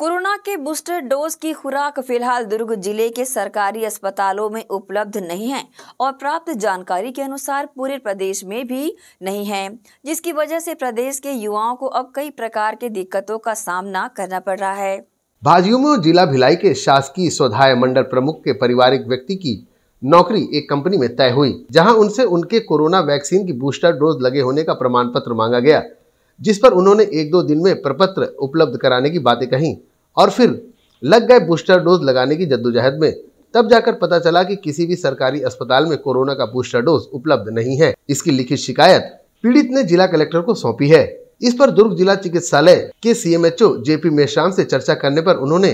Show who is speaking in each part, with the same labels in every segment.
Speaker 1: corona के booster dose की खुराक फिलहाल दुर्ग जिले के सरकारी अस्पतालों में उपलब्ध नहीं है और प्राप्त जानकारी के अनुसार पूरे प्रदेश में भी नहीं है जिसकी वजह से प्रदेश के युवाओं को अब कई प्रकार के दिक्कतों का सामना करना पड़ रहा है भाजयुमो जिला भिलाई के शासकीय स्वधाय मंडल प्रमुख के पारिवारिक व्यक्ति की नौकरी एक कंपनी में तय हुई जहां उनसे उनके कोरोना वैक्सीन की बूस्टर डोज लगे होने का प्रमाण पत्र मांगा गया जिस पर उन्होंने एक दो दिन में प्रपत्र उपलब्ध कराने की बातें कही और फिर लग गए बूस्टर डोज लगाने की जद्दोजहद में तब जाकर पता चला कि किसी भी सरकारी अस्पताल में कोरोना का बूस्टर डोज उपलब्ध नहीं है इसकी लिखित शिकायत पीड़ित ने जिला कलेक्टर को सौंपी है इस पर दुर्ग जिला चिकित्सालय के सीएमएचओ जेपी मेश्राम से चर्चा करने पर उन्होंने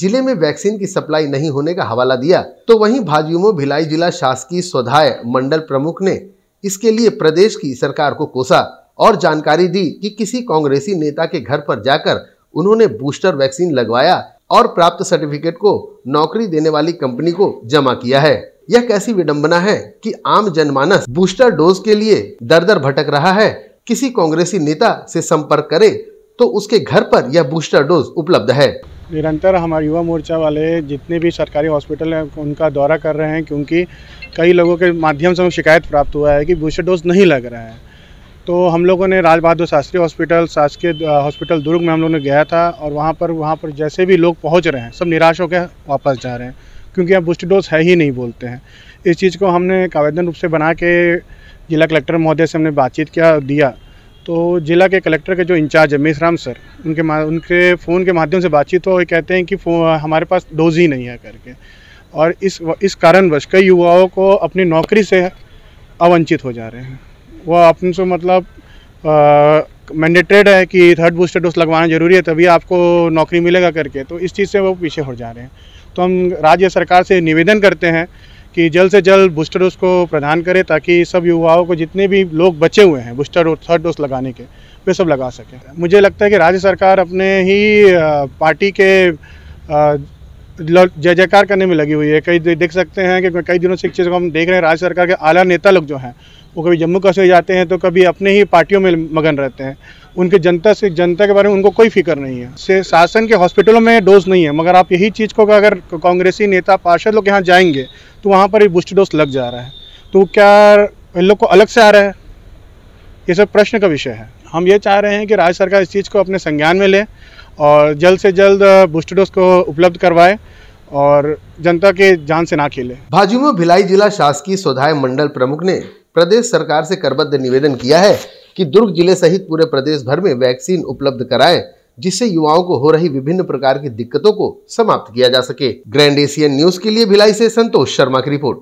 Speaker 1: जिले में वैक्सीन की सप्लाई नहीं होने का हवाला दिया तो वहीं भाजयुमो भिलाई जिला शासकीय स्वधाय मंडल प्रमुख ने इसके लिए प्रदेश की सरकार को कोसा और जानकारी दी कि किसी कांग्रेसी नेता के घर पर जाकर उन्होंने बूस्टर वैक्सीन लगवाया और प्राप्त सर्टिफिकेट को नौकरी देने वाली कंपनी को जमा किया है यह कैसी विडंबना है कि आम जनमानस बूस्टर डोज के लिए दर दर भटक रहा है किसी कांग्रेसी नेता से संपर्क करे तो उसके घर पर यह बूस्टर डोज उपलब्ध है
Speaker 2: निरंतर हमारे युवा मोर्चा वाले जितने भी सरकारी हॉस्पिटल हैं उनका दौरा कर रहे हैं क्योंकि कई लोगों के माध्यम से हमें शिकायत प्राप्त हुआ है कि बूस्टर डोज नहीं लग रहा है तो हम लोगों ने राज बहादुर शास्त्री हॉस्पिटल शासकीय हॉस्पिटल दुर्ग में हम लोग ने गया था और वहाँ पर वहाँ पर जैसे भी लोग पहुँच रहे हैं सब निराश होकर वापस जा रहे हैं क्योंकि अब बूस्टर डोज है ही नहीं बोलते हैं इस चीज़ को हमने आवेदन रूप से बना के जिला कलेक्टर महोदय से हमने बातचीत किया दिया तो जिला के कलेक्टर के जो इंचार्ज है मेसराम सर उनके उनके फ़ोन के माध्यम से बातचीत हो कहते हैं कि हमारे पास डोज ही नहीं है करके और इस इस कारणवश कई युवाओं को अपनी नौकरी से अवंचित हो जा रहे हैं वह अपन से तो मतलब मैंडेटेड है कि थर्ड बूस्टर डोज लगवाना जरूरी है तभी आपको नौकरी मिलेगा करके तो इस चीज़ से वो पीछे हो जा रहे हैं तो हम राज्य सरकार से निवेदन करते हैं कि जल्द से जल्द बूस्टर डोज को प्रदान करें ताकि सब युवाओं को जितने भी लोग बचे हुए हैं बूस्टर डोज थर्ड डोज लगाने के वे सब लगा सकें मुझे लगता है कि राज्य सरकार अपने ही पार्टी के जय जयकार करने में लगी हुई है कई देख सकते हैं कि कई दिनों से एक चीज़ को हम देख रहे हैं राज्य सरकार के आला नेता लोग जो हैं वो कभी जम्मू कश्मीर जाते हैं तो कभी अपने ही पार्टियों में मगन रहते हैं उनके जनता से जनता के बारे में उनको कोई फिक्र नहीं है से शासन के हॉस्पिटलों में डोज नहीं है मगर आप यही चीज़ को अगर कांग्रेसी नेता पार्षद लोग यहाँ जाएंगे तो वहाँ पर ही बूस्टर डोज लग जा रहा है तो क्या इन लोग को अलग से आ रहा है ये सब प्रश्न का विषय है हम ये चाह रहे हैं कि राज्य सरकार इस चीज़ को अपने संज्ञान में ले और जल्द से जल्द बूस्टर डोज को उपलब्ध करवाएं और जनता के जान से ना खेले भाजुमो
Speaker 1: भिलाई जिला शासकीय स्वधाय मंडल प्रमुख ने प्रदेश सरकार से करबद्ध निवेदन किया है कि दुर्ग जिले सहित पूरे प्रदेश भर में वैक्सीन उपलब्ध कराएं जिससे युवाओं को हो रही विभिन्न प्रकार की दिक्कतों को समाप्त किया जा सके ग्रैंड एशियन न्यूज के लिए भिलाई से संतोष शर्मा की रिपोर्ट